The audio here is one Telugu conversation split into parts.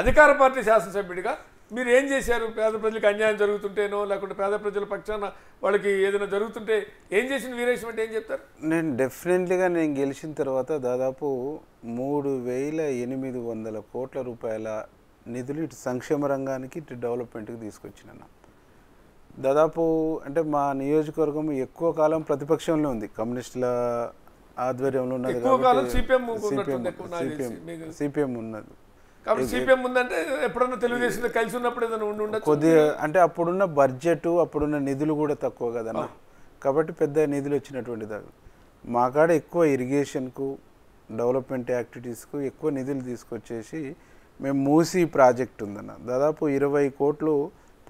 అధికార పార్టీ శాసనసభ్యుడిగా మీరు ఏం చేశారు పేద ప్రజలకు అన్యాయం జరుగుతుంటేనో లేకుంటే పేద ప్రజల పక్షాన వాళ్ళకి ఏదైనా జరుగుతుంటే ఏం చేసిన వీరేశం అంటే ఏం చెప్తారు నేను డెఫినెట్లీగా నేను గెలిచిన తర్వాత దాదాపు మూడు వేల ఎనిమిది వందల కోట్ల రూపాయల నిధులు ఇటు సంక్షేమ రంగానికి ఇటు డెవలప్మెంట్కి తీసుకొచ్చిన దాదాపు అంటే మా నియోజకవర్గం ఎక్కువ కాలం ప్రతిపక్షంలో ఉంది కమ్యూనిస్టుల ఆధ్వర్యంలో ఉన్నది సిపిఎం సిపిఎం ఉన్నది కాబట్టి సిపిఎం ఉందంటే ఎప్పుడన్నా తెలుగుదేశంలో కలిసి ఉన్నప్పుడు ఏదైనా ఉండి ఉండదు కొద్దిగా అంటే అప్పుడున్న బడ్జెట్ అప్పుడున్న నిధులు కూడా తక్కువ కదన్నా కాబట్టి పెద్ద నిధులు వచ్చినటువంటి దాకా మా కాడ ఎక్కువ ఇరిగేషన్కు డెవలప్మెంట్ యాక్టివిటీస్కు ఎక్కువ నిధులు తీసుకొచ్చేసి మేము మూసీ ప్రాజెక్ట్ ఉందన్న దాదాపు ఇరవై కోట్లు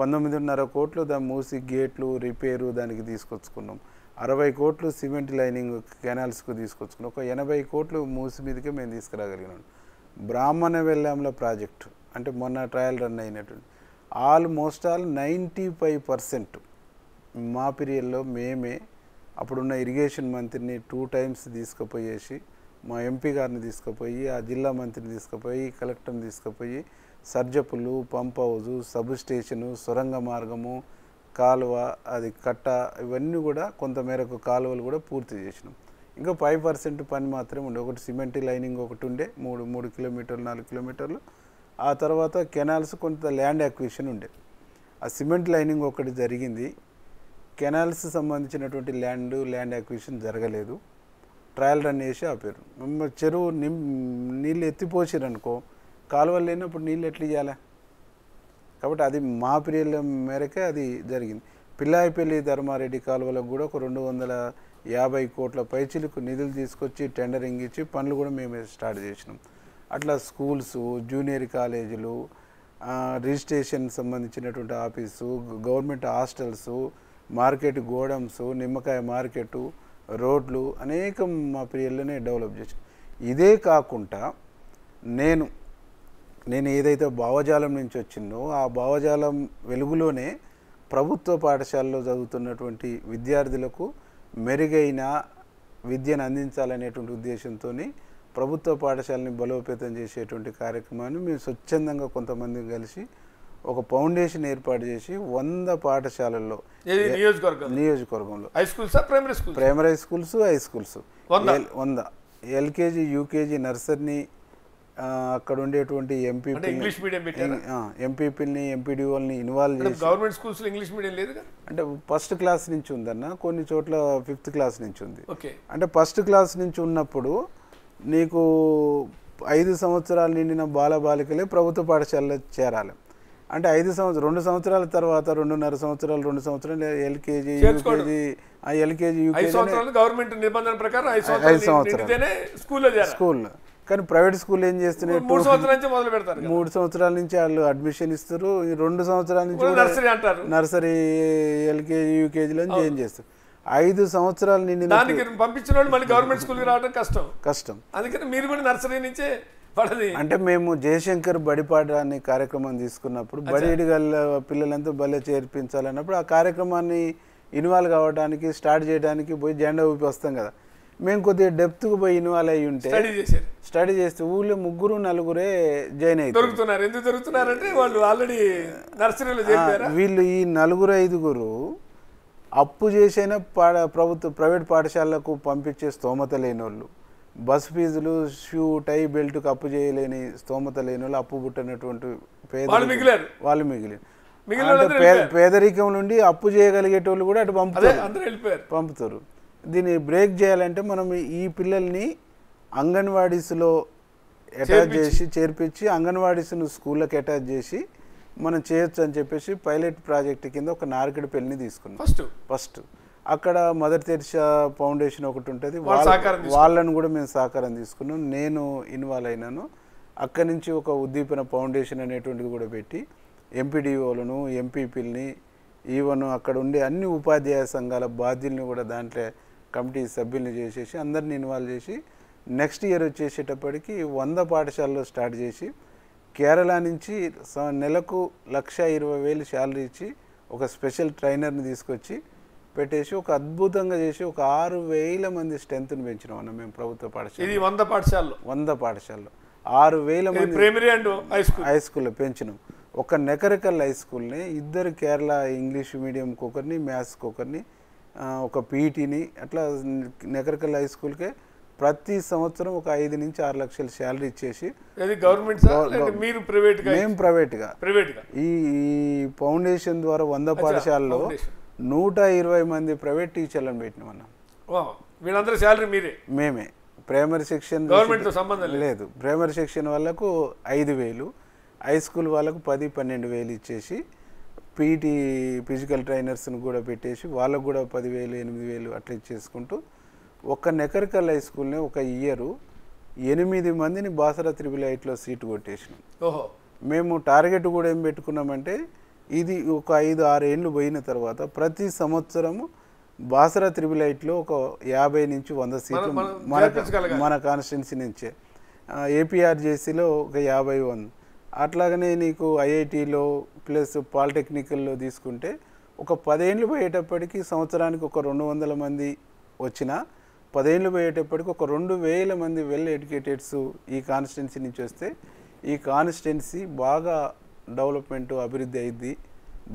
పంతొమ్మిదిన్నర కోట్లు దాని మూసి గేట్లు రిపేరు దానికి తీసుకొచ్చుకున్నాం అరవై కోట్లు సిమెంట్ లైనింగ్ కెనాల్స్కు తీసుకొచ్చుకున్నాం ఒక ఎనభై కోట్లు మూసి మీదకే మేము తీసుకురాగలిగినాం బ్రాహ్మణ వెళ్ళాముల ప్రాజెక్టు అంటే మొన్న ట్రయల్ రన్ అయినటువంటి almost all ninety five percent మా పీరియడ్లో మేమే అప్పుడున్న ఇరిగేషన్ మంత్రిని టూ టైమ్స్ తీసుకుపోయేసి మా ఎంపీ గారిని తీసుకుపోయి ఆ జిల్లా మంత్రిని తీసుకుపోయి కలెక్టర్ని తీసుకుపోయి సర్జపులు పంప్ హౌజు సబ్ స్టేషను సొరంగ మార్గము కాలువ అది కట్ట ఇవన్నీ కూడా కొంతమేరకు కాలువలు కూడా పూర్తి చేసినాం ఇంకా ఫైవ్ పర్సెంట్ పని మాత్రమే ఉండే ఒకటి సిమెంట్ లైనింగ్ ఒకటి ఉండే మూడు మూడు కిలోమీటర్లు నాలుగు కిలోమీటర్లు ఆ తర్వాత కెనాల్స్ కొంత ల్యాండ్ యాక్విషన్ ఉండే ఆ సిమెంట్ లైనింగ్ ఒకటి జరిగింది కెనాల్స్ సంబంధించినటువంటి ల్యాండ్ ల్యాండ్ యాక్విషన్ జరగలేదు ట్రయల్ రన్ చేసి ఆపారు చెరువు నిం నీళ్ళు ఎత్తిపోసారు అనుకో కాలువలు లేనప్పుడు నీళ్ళు ఎట్లా ఇవ్వాలి కాబట్టి అది మా ప్రియుల మేరకే అది జరిగింది పిల్లాయిపల్లి ధర్మారెడ్డి కాలువలకు కూడా ఒక రెండు వందల యాభై కోట్ల పైచిలకు నిధులు తీసుకొచ్చి టెండరింగ్ ఇచ్చి పనులు కూడా మేము స్టార్ట్ చేసినాం అట్లా స్కూల్స్ జూనియర్ కాలేజీలు రిజిస్ట్రేషన్ సంబంధించినటువంటి office government hostels market godowns నిమ్మకాయ మార్కెట్ రోడ్లు అనేకం మా పిల్లలనే డెవలప్ చేసాం ఇదే కాకుండా నేను నేను ఏదైతే భావజాలం నుంచి వచ్చిందో ఆ భావజాలం వెలుగులోనే ప్రభుత్వ పాఠశాలలో చదువుతున్నటువంటి విద్యార్థులకు మెరుగైన విద్యను అందించాలనేటువంటి ఉద్దేశంతో ప్రభుత్వ పాఠశాలని బలోపేతం చేసేటువంటి కార్యక్రమాన్ని మేము స్వచ్ఛందంగా కొంతమంది కలిసి ఒక ఫౌండేషన్ ఏర్పాటు చేసి వంద పాఠశాలల్లో నియోజకవర్గంలో high schools primary schools high schools వంద ఎల్కేజీ యూకేజీ నర్సరీ అక్కడ ఉండేటువంటి ఎంపీ ఇంగ్లీష్ మీడియం ఎంపీడీఓల్ని involve government schools English medium లేదు అంటే ఫస్ట్ క్లాస్ నుంచి ఉందన్న కొన్ని చోట్ల ఫిఫ్త్ క్లాస్ నుంచి ఉంది అంటే ఫస్ట్ క్లాస్ నుంచి ఉన్నప్పుడు నీకు ఐదు సంవత్సరాలు నిండిన బాలబాలికలే ప్రభుత్వ పాఠశాలలో చేరాలి అంటే ఐదు సంవత్సరం రెండు సంవత్సరాల తర్వాత రెండున్నర సంవత్సరాలు రెండు సంవత్సరాలు LKG UKG LKG UKG government నిబంధన ప్రకారం ఐదు సంవత్సరాలు స్కూల్ స్కూల్ కానీ ప్రైవేట్ స్కూల్ ఏం చేస్తున్నాయి మూడు సంవత్సరాల నుంచి మొదలు పెడతారు మూడు సంవత్సరాల నుంచి వాళ్ళు అడ్మిషన్ ఇస్తారు రెండు సంవత్సరాల నుంచి నర్సరీ అంటారు నర్సరీ ఎల్కేజీ యూకేజీలో చేంజ్ చేస్తారు ఐదు సంవత్సరాలు నిండి దానికి పంపించిన వాళ్ళు మళ్ళీ గవర్నమెంట్ స్కూల్కి రావడం కష్టం కష్టం అందుకని మీరు కూడా నర్సరీ నుంచే అంటే మేము జయశంకర్ బడిపాట అనే కార్యక్రమం తీసుకున్నప్పుడు బడిగల్ల పిల్లలంతా భలే చేర్పించాలన్నప్పుడు ఆ కార్యక్రమాన్ని ఇన్వాల్వ్ కావడానికి స్టార్ట్ చేయడానికి పోయి జెండా ఊపి వస్తాం కదా మేము కొద్దిగా డెప్త్కి పోయి ఇన్వాల్వ్ అయ్యి ఉంటే స్టడీ చేస్తే ఊళ్ళో ముగ్గురు నలుగురే జాయిన్ అయ్యి దొరుకుతున్నారు ఎందుకు వాళ్ళు ఆల్రెడీ నర్సరీలో వీళ్ళు ఈ నలుగురు ఐదుగురు అప్పు చేసైనా పాడ ప్రభుత్వ ప్రైవేట్ పాఠశాలకు పంపించే స్తోమత లేని వాళ్ళు బస్ ఫీజులు షూ టై బెల్ట్కి అప్పు చేయలేని స్తోమత లేని వాళ్ళు అప్పు పుట్టినటువంటి పేద వాళ్ళు మిగిలిన పేదరికం నుండి అప్పు చేయగలిగేటోళ్ళు కూడా అటు పంపుతారు పంపుతారు దీన్ని బ్రేక్ చేయాలంటే మనం ఈ పిల్లల్ని అంగన్వాడీస్లో అటాచ్ చేసి చేర్పించి అంగన్వాడీస్ను స్కూళ్ళకి అటాచ్ చేసి మనం చేయొచ్చు అని చెప్పేసి పైలట్ ప్రాజెక్ట్ కింద ఒక పెళ్లిని తీసుకున్నాం ఫస్ట్ ఫస్ట్ అక్కడ మదర్ తెరిసా ఫౌండేషన్ ఒకటి ఉంటుంది వాళ్ళని కూడా మేము సహకారం తీసుకున్నాం నేను ఇన్వాల్వ్ అయినాను అక్కడి నుంచి ఒక ఉద్దీపన ఫౌండేషన్ అనేటువంటిది కూడా పెట్టి ఎంపీడీఓలను ఎంపీపీలని ఈవెన్ అక్కడ ఉండే అన్ని ఉపాధ్యాయ సంఘాల బాధ్యుల్ని కూడా దాంట్లో కమిటీ సభ్యుల్ని చేసేసి అందరిని ఇన్వాల్వ్ చేసి నెక్స్ట్ ఇయర్ వచ్చేసేటప్పటికి వంద పాఠశాలలో స్టార్ట్ చేసి కేరళ నుంచి నెలకు లక్ష ఇరవై వేలు శాలరీ ఇచ్చి ఒక స్పెషల్ ట్రైనర్ని తీసుకొచ్చి పెట్టేసి ఒక అద్భుతంగా చేసి ఒక ఆరు వేల మంది స్ట్రెంత్ని పెంచినాం అన్న మేము ప్రభుత్వ పాఠశాల ఇది వంద పాఠశాలలో వంద పాఠశాలలో ఆరు వేల మంది primary and high school high స్కూల్లో పెంచినాం ఒక నెకరికల్ హై స్కూల్ని ఇద్దరు కేరళ ఇంగ్లీష్ మీడియంకి ఒకరిని మ్యాథ్స్కి ఒకరిని ఒక పీఈటీని అట్లా నెగరికల్ హై స్కూల్కే ప్రతి సంవత్సరం ఒక ఐదు నుంచి ఆరు లక్షల శాలరీ ఇచ్చేసి గవర్నమెంట్ మీరు ప్రైవేట్గా మేము ప్రైవేట్గా ఈ ఈ ఫౌండేషన్ ద్వారా వంద పాఠశాలలో నూట ఇరవై మంది ప్రైవేట్ టీచర్లను పెట్టినాం అన్న వీళ్ళందరూ శాలరీ మీరే మేమే ప్రైమరీ సెక్షన్ సంబంధం లేదు ప్రైమరీ సెక్షన్ వాళ్ళకు ఐదు వేలు హై స్కూల్ వాళ్ళకు పది పన్నెండు వేలు ఇచ్చేసి పీటీ ఫిజికల్ ట్రైనర్స్ని కూడా పెట్టేసి వాళ్ళకు కూడా పదివేలు ఎనిమిది వేలు అట్లా ఇచ్చేసుకుంటూ ఒక నెకరికల్ హై స్కూల్ని ఒక ఇయరు ఎనిమిది మందిని బాసరా త్రిబుల్ ఐట్లో సీటు కొట్టేసినాం ఓహో మేము టార్గెట్ కూడా ఏం పెట్టుకున్నామంటే ఇది ఒక ఐదు ఆరు ఏళ్ళు పోయిన తర్వాత ప్రతి సంవత్సరము బాసరా త్రిబుల్ ఐట్లో ఒక యాభై నుంచి వంద సీట్లు మన మన కాన్స్టిట్యున్సీ నుంచే ఏపీఆర్జేసీలో ఒక యాభై వంద అట్లాగనే నీకు ఐఐటీలో ప్లస్ పాలిటెక్నికల్లో తీసుకుంటే ఒక పదేళ్ళు పోయేటప్పటికి సంవత్సరానికి ఒక రెండు వందల మంది వచ్చినా పదేళ్ళు పోయేటప్పటికి ఒక రెండు వేల మంది వెల్ ఎడ్యుకేటెడ్స్ ఈ కాన్స్టిట్యున్సీ నుంచి వస్తే ఈ కాన్స్టిట్యున్సీ బాగా డెవలప్మెంట్ అభివృద్ధి అయింది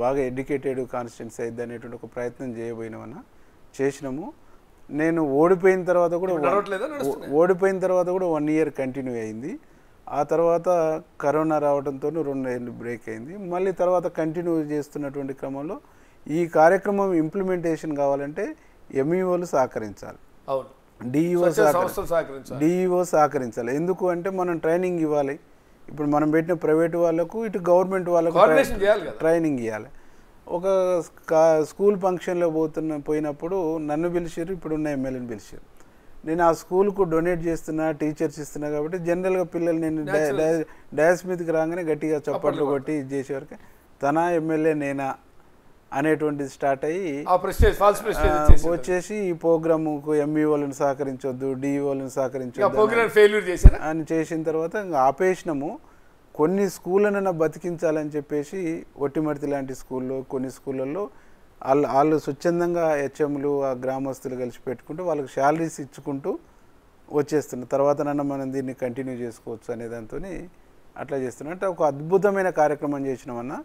బాగా ఎడ్యుకేటెడ్ కాన్స్టిట్యున్సీ అయింది అనేటువంటి ఒక ప్రయత్నం చేయబోయినామన్న చేసినాము నేను ఓడిపోయిన తర్వాత కూడా ఓడిపోయిన తర్వాత కూడా వన్ ఇయర్ కంటిన్యూ అయింది ఆ తర్వాత కరోనా రావడంతో రెండు ఏళ్ళు బ్రేక్ అయింది మళ్ళీ తర్వాత కంటిన్యూ చేస్తున్నటువంటి క్రమంలో ఈ కార్యక్రమం ఇంప్లిమెంటేషన్ కావాలంటే ఎంఈఓలు e సహకరించాలి అవును డిఈఓ e సహకరించాలి డిఈఓ e సహకరించాలి ఎందుకు అంటే మనం ట్రైనింగ్ ఇవ్వాలి ఇప్పుడు మనం పెట్టిన ప్రైవేట్ వాళ్ళకు ఇటు గవర్నమెంట్ వాళ్ళకు ట్రైనింగ్ ఇవ్వాలి ఒక స్కూల్ ఫంక్షన్లో పోతున్న పోయినప్పుడు నన్ను పిలిచారు ఇప్పుడున్న ఎమ్మెల్యేని పిలిచారు నేను ఆ స్కూల్కు డొనేట్ చేస్తున్నా టీచర్స్ ఇస్తున్నా కాబట్టి జనరల్గా పిల్లలు నేను డయాస్ మీదకి రాగానే గట్టిగా చప్పట్లు కొట్టి ఇది చేసేవరకు తన ఎమ్మెల్యే నేనా అనేటువంటిది స్టార్ట్ అయ్యి వచ్చేసి ఈ ప్రోగ్రామ్కు ఎంఈఓలను e సహకరించొద్దు డిఈఓలను e సహకరించొద్దు అని చేసిన తర్వాత ఇంకా ఆపేసినాము కొన్ని స్కూళ్ళనైనా బతికించాలని చెప్పేసి ఒట్టిమడితి లాంటి స్కూల్లో కొన్ని స్కూళ్ళల్లో వాళ్ళు వాళ్ళు స్వచ్ఛందంగా హెచ్ఎంలు ఆ గ్రామస్తులు కలిసి పెట్టుకుంటూ వాళ్ళకి శాలరీస్ ఇచ్చుకుంటూ వచ్చేస్తున్నాం నన్న మనం దీన్ని కంటిన్యూ చేసుకోవచ్చు అనే దాంతో అట్లా చేస్తున్నాం అంటే ఒక అద్భుతమైన కార్యక్రమం చేసినామన్నా